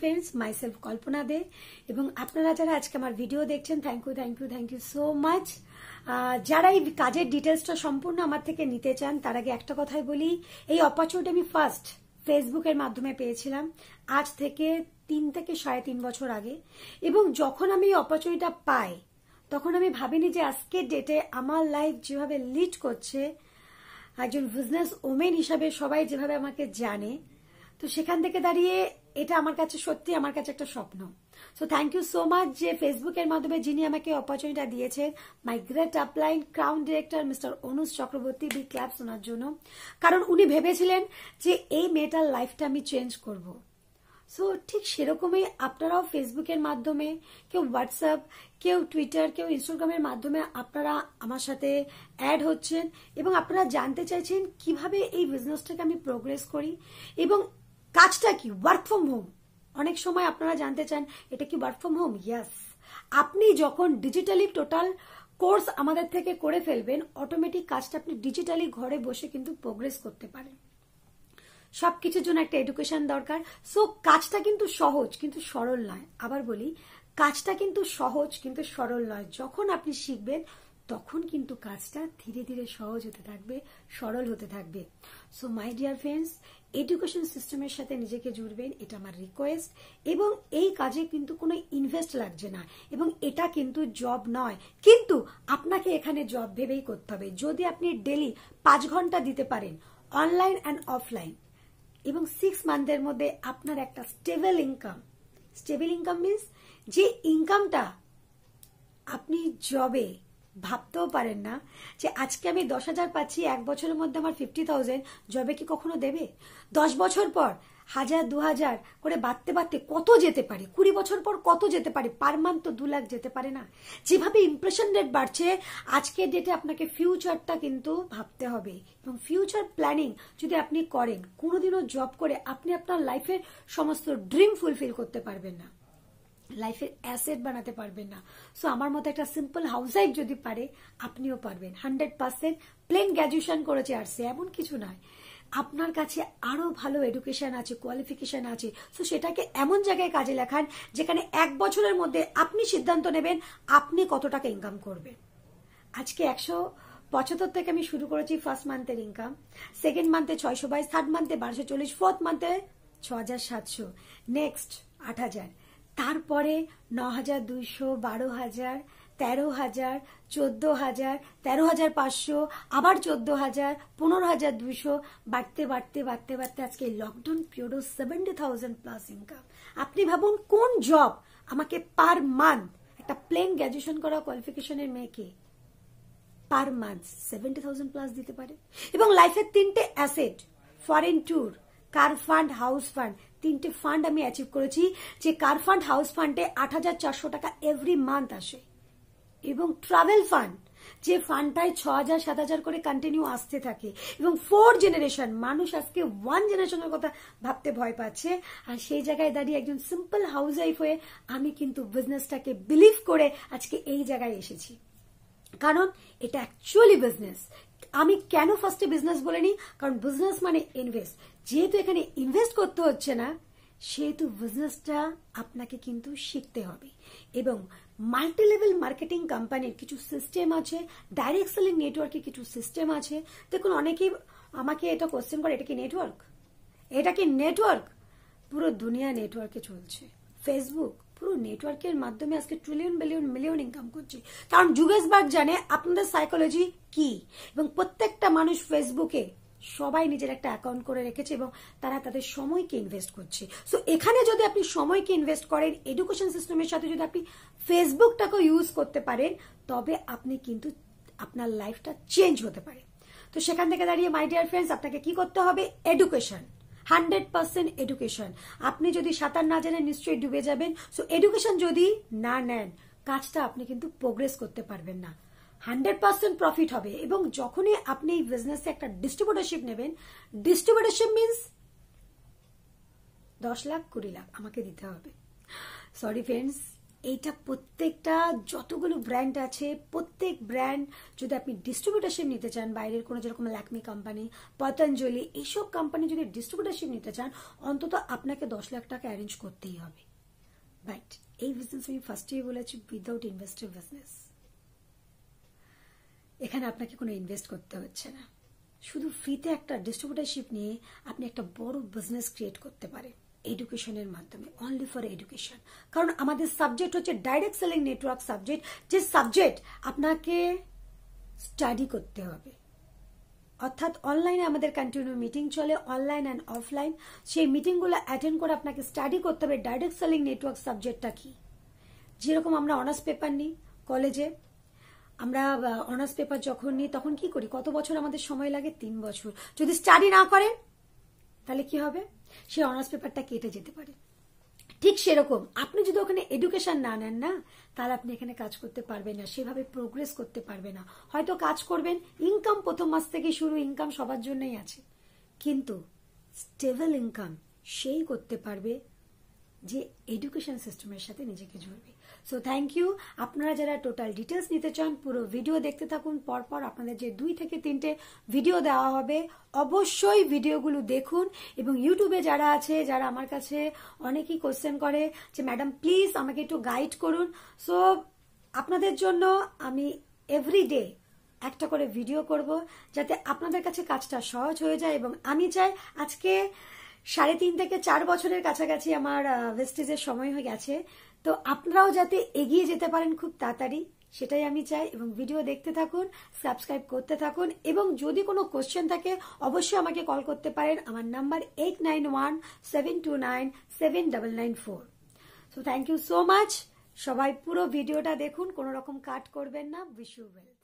Friends self কল্পনা দে এবং আপনারা যারা আজকে আমার ভিডিও দেখছেন thank you thank you thank you so much যারা এই কাজের ডিটেলসটা সম্পূর্ণ আমার থেকে নিতে চান তার আগে একটা কথাই বলি এই অপরচুনিটি আমি ফার্স্ট ফেসবুকের মাধ্যমে পেয়েছিলাম আজ থেকে তিন থেকে সাড়ে তিন বছর আগে এবং যখন আমি এই অপরচুনিটিটা পাই তখন আমি ভাবিনি যে আজকের ডেটে আমার লাইফ যেভাবে লিড করছে একজন বিজনেস ওমেন হিসাবে সবাই যেভাবে আমাকে জানে তো সেখান থেকে দাঁড়িয়ে এটা আমার কাছে সত্যি আমার কাছে একটা স্বপ্ন so thank you so much যে ফেসবুকের মাধ্যমে যিনি আমাকে অপরচুনিটা দিয়েছেন my great upline crown director mister Anuj Chakraborty B club শোনার জন্য কারণ উনি ভেবেছিলেন যে এই মেয়েটার লাইফটা আমি চেঞ্জ করব। সো ঠিক সেরকমই আপনারাও ফেসবুকের মাধ্যমে কেউ হোয়াটসঅ্যাপ কেউ টুইটার কেউ ইনস্টাগ্রামের মাধ্যমে আপনারা আমার সাথে অ্যাড হচ্ছেন এবং আপনারা জানতে চাইছেন কিভাবে এই বিজনেসটাকে আমি প্রোগ্রেস করি এবং কাজটা কি ওয়ার্ক ফ্রম হোম অনেক সময় আপনারা জানতে চান এটা কি ওয়ার্ক ফ্রম হোম ইয়াস আপনি যখন ডিজিটালি টোটাল কোর্স আমাদের থেকে করে ফেলবেন অটোমেটিক কাজটা আপনি ডিজিটালি ঘরে বসে কিন্তু প্রোগ্রেস করতে পারেন সবকিছুর জন্য একটা এডুকেশন দরকার সো কাজটা কিন্তু সহজ কিন্তু সরল নয় আবার বলি কাজটা কিন্তু সহজ কিন্তু সরল নয় যখন আপনি শিখবেন তখন কিন্তু কাজটা ধীরে ধীরে সহজ হতে থাকবে সরল হতে থাকবে so my dear friends education সিস্টেমের সাথে নিজেকে জুড়বেন এটা আমার রিকোয়েস্ট এবং এই কাজে কিন্তু কোনো ইনভেস্ট লাগছে না এবং এটা কিন্তু জব নয় কিন্তু আপনাকে এখানে জব ভেবেই করতে হবে যদি আপনি ডেলি পাঁচ ঘন্টা দিতে পারেন অনলাইন অ্যান্ড অফলাইন এবং সিক্স মান্থের মধ্যে আপনার একটা stable income stable income means যে ইনকামটা আপনি জবে ভাবতেও পারেন না যে আজকে আমি দশ হাজার পাচ্ছি এক বছরের মধ্যে আমার ফিফটি থাউজেন্ড জবে কি কখনো দেবে দশ বছর পর হাজার দু হাজার করে বাড়তে বাড়তে কত যেতে পারে কুড়ি বছর পর কত যেতে পারে পার মান্থ তো দু লাখ যেতে পারে না যেভাবে ইমপ্রেশন রেট বাড়ছে আজকের ডেটে আপনাকে ফিউচারটা কিন্তু ভাবতে হবে এবং ফিউচার প্ল্যানিং যদি আপনি করেন কোনোদিনও জব করে আপনি আপনার লাইফের সমস্ত ড্রিম ফুলফিল করতে পারবেন না লাইফের অ্যাসেট বানাতে পারবেন না সো আমার মতো একটা সিম্পল হাউস ওয়াইফ যদি পারে আপনিও পারবেন হান্ড্রেড পার্সেন্ট প্লেন গ্র্যাজুয়েশন করেছে আর সে এমন কিছু নয় আপনার কাছে আরও ভালো এডুকেশন আছে কোয়ালিফিকেশন আছে সো সেটাকে এমন জায়গায় কাজে লেখান যেখানে এক বছরের মধ্যে আপনি সিদ্ধান্ত নেবেন আপনি কত টাকা ইনকাম করবেন আজকে একশো পঁচাত্তর থেকে আমি শুরু করেছি ফার্স্ট মান্থের ইনকাম সেকেন্ড মান্থে ছয়শো বাইশ থার্ড মান্থে বারোশো চল্লিশ ফোর্থ মান্থে ছ হাজার সাতশো নেক্সট আট হাজার তারপরে ন হাজার দুইশো বারো হাজার তেরো হাজার চোদ্দ হাজার তেরো হাজার পাঁচশো আবার চোদ্দ হাজার পনেরো হাজার দুশো বাড়তে বাড়তে বাড়তে বাড়তে আজকে লকডাউন পিরিয়ডও সেভেন্টি থাউজেন্ড প্লাস ইনকাম আপনি ভাবুন কোন জব আমাকে পার মান্থ একটা প্লেন গ্র্যাজুয়েশন করা কোয়ালিফিকেশনের মেয়েকে per month seventy thousand plus দিতে পারে এবং লাইফের তিনটে asset foreign tour car fund house fund তিনটে ফান্ড আমি অ্যাচিভ করেছি যে কার ফান্ড হাউস ফান্ডে আট হাজার চারশো টাকা এভরি মান্থ আসে এবং ট্রাভেল ফান্ড যে ফান্ডটায় ছ হাজার সাত হাজার করে কন্টিনিউ আসতে থাকে এবং ফোর জেনারেশন মানুষ আজকে ওয়ান জেনারেশনের কথা ভাবতে ভয় পাচ্ছে আর সেই জায়গায় দাঁড়িয়ে একজন সিম্পল হাউস ওয়াইফ হয়ে আমি কিন্তু বিজনেসটাকে বিলিভ করে আজকে এই জায়গায় এসেছি কারণ এটা অ্যাকচুয়ালি বিজনেস আমি কেন ফার্স্টে বিজনেস বলে কারণ বিজনেস মানে ইনভেস্ট যেহেতু এখানে ইনভেস্ট করতে হচ্ছে না সেহেতু বিজনেসটা আপনাকে কিন্তু শিখতে হবে এবং মাল্টি লেভেল মার্কেটিং কোম্পানির কিছু সিস্টেম আছে ডাইরেক্ট সেলিং নেটওয়ার্কের কিছু সিস্টেম আছে দেখুন অনেকেই আমাকে এটা কোশ্চেন করে এটা কি নেটওয়ার্ক এটা কি নেটওয়ার্ক পুরো দুনিয়া নেটওয়ার্কে চলছে ফেসবুক পুরো নেটওয়ার্কের মাধ্যমে আজকে ট্রিলিয়ন বিলিয়ন মিলিয়ন ইনকাম করছে কারণ যুগেশবাগ জানে আপনাদের সাইকোলজি কি এবং প্রত্যেকটা মানুষ ফেসবুকে সবাই নিজের একটা অ্যাকাউন্ট করে রেখেছে এবং তারা তাদের সময়কে ইনভেস্ট করছে সো এখানে যদি আপনি সময়কে ইনভেস্ট করেন এডুকেশন সিস্টেমের সাথে যদি আপনি ফেসবুকটাকেও ইউজ করতে পারেন তবে আপনি কিন্তু আপনার লাইফটা চেঞ্জ হতে পারে তো সেখান থেকে দাঁড়িয়ে মাই ডিয়ার ফ্রেন্ডস আপনাকে কি করতে হবে এডুকেশন হান্ড্রেড পার্সেন্ট এডুকেশন আপনি যদি সাঁতার না জানেন নিশ্চয়ই ডুবে যাবেন সো এডুকেশন যদি না নেন কাজটা আপনি কিন্তু প্রোগ্রেস করতে পারবেন না হান্ড্রেড পার্সেন্ট প্রফিট হবে এবং যখনই আপনি এই বিজনেসে একটা ডিস্ট্রিবিউটারশিপ নেবেন ডিস্ট্রিবিউটারশিপ মিনস দশ লাখ কুড়ি লাখ আমাকে দিতে হবে সরি ফ্রেন্ডস এইটা প্রত্যেকটা যতগুলো ব্র্যান্ড আছে প্রত্যেক ব্র্যান্ড যদি আপনি ডিস্ট্রিবিউটারশিপ নিতে চান বাইরের কোনো যেরকম ল্যাকমি কোম্পানি পতঞ্জলি এইসব কোম্পানি যদি ডিস্ট্রিবিউটারশিপ নিতে চান অন্তত আপনাকে দশ লাখ টাকা অ্যারেঞ্জ করতেই হবে বাট এই বিজনেস আমি ফার্স্টেই বলেছি উইদাউট ইনভেস্টেড বিজনেস এখানে আপনাকে কোনো ইনভেস্ট করতে হচ্ছে না শুধু ফ্রিতে একটা ডিস্ট্রিবিউটারশিপ নিয়ে আপনি একটা বড় বিজনেস ক্রিয়েট করতে পারেন এডুকেশনের মাধ্যমে অনলি ফর এডুকেশন কারণ আমাদের সাবজেক্ট হচ্ছে ডাইরেক্ট সেলিং নেটওয়ার্ক সাবজেক্ট যে সাবজেক্ট আপনাকে স্টাডি করতে হবে অর্থাৎ অনলাইনে আমাদের কন্টিনিউ মিটিং চলে অনলাইন অ্যান্ড অফলাইন সেই মিটিংগুলো অ্যাটেন্ড করে আপনাকে স্টাডি করতে হবে ডাইরেক্ট সেলিং নেটওয়ার্ক সাবজেক্টটা কি যেরকম আমরা অনার্স পেপার নিই কলেজে আমরা অনার্স পেপার যখন নিই তখন কি করি কত বছর আমাদের সময় লাগে তিন বছর যদি স্টাডি না করেন তাহলে কি হবে সে অনার্স পেপারটা কেটে যেতে পারে ঠিক সেরকম আপনি যদি ওখানে এডুকেশন না নেন না তাহলে আপনি এখানে কাজ করতে পারবেন না সেভাবে প্রোগ্রেস করতে পারবে না হয়তো কাজ করবেন ইনকাম প্রথম মাস থেকে শুরু ইনকাম সবার জন্যই আছে কিন্তু স্টেবল ইনকাম সেই করতে পারবে যে এডুকেশন সিস্টেমের সাথে নিজেকে জুড়বে সো থ্যাংক ইউ আপনারা যারা টোটাল ডিটেলস নিতে চান পুরো ভিডিও দেখতে থাকুন পরপর আপনাদের যে দুই থেকে তিনটে ভিডিও দেওয়া হবে অবশ্যই ভিডিওগুলো দেখুন এবং ইউটিউবে যারা আছে যারা আমার কাছে অনেকেই কোশ্চেন করে যে ম্যাডাম প্লিজ আমাকে একটু গাইড করুন সো আপনাদের জন্য আমি এভরিডে একটা করে ভিডিও করব যাতে আপনাদের কাছে কাজটা সহজ হয়ে যায় এবং আমি চাই আজকে সাড়ে তিন থেকে চার বছরের কাছাকাছি আমার ভেস্টেজের সময় হয়ে গেছে তো আপনারাও যাতে এগিয়ে যেতে পারেন খুব তাড়াতাড়ি সেটাই আমি চাই এবং ভিডিও দেখতে থাকুন সাবস্ক্রাইব করতে থাকুন এবং যদি কোনো কোশ্চেন থাকে অবশ্যই আমাকে কল করতে পারেন আমার number eight nine one seven two nine seven double nine four so thank you so much সবাই পুরো ভিডিওটা দেখুন কোনো রকম কাট করবেন না উইশ ইউ ওয়েল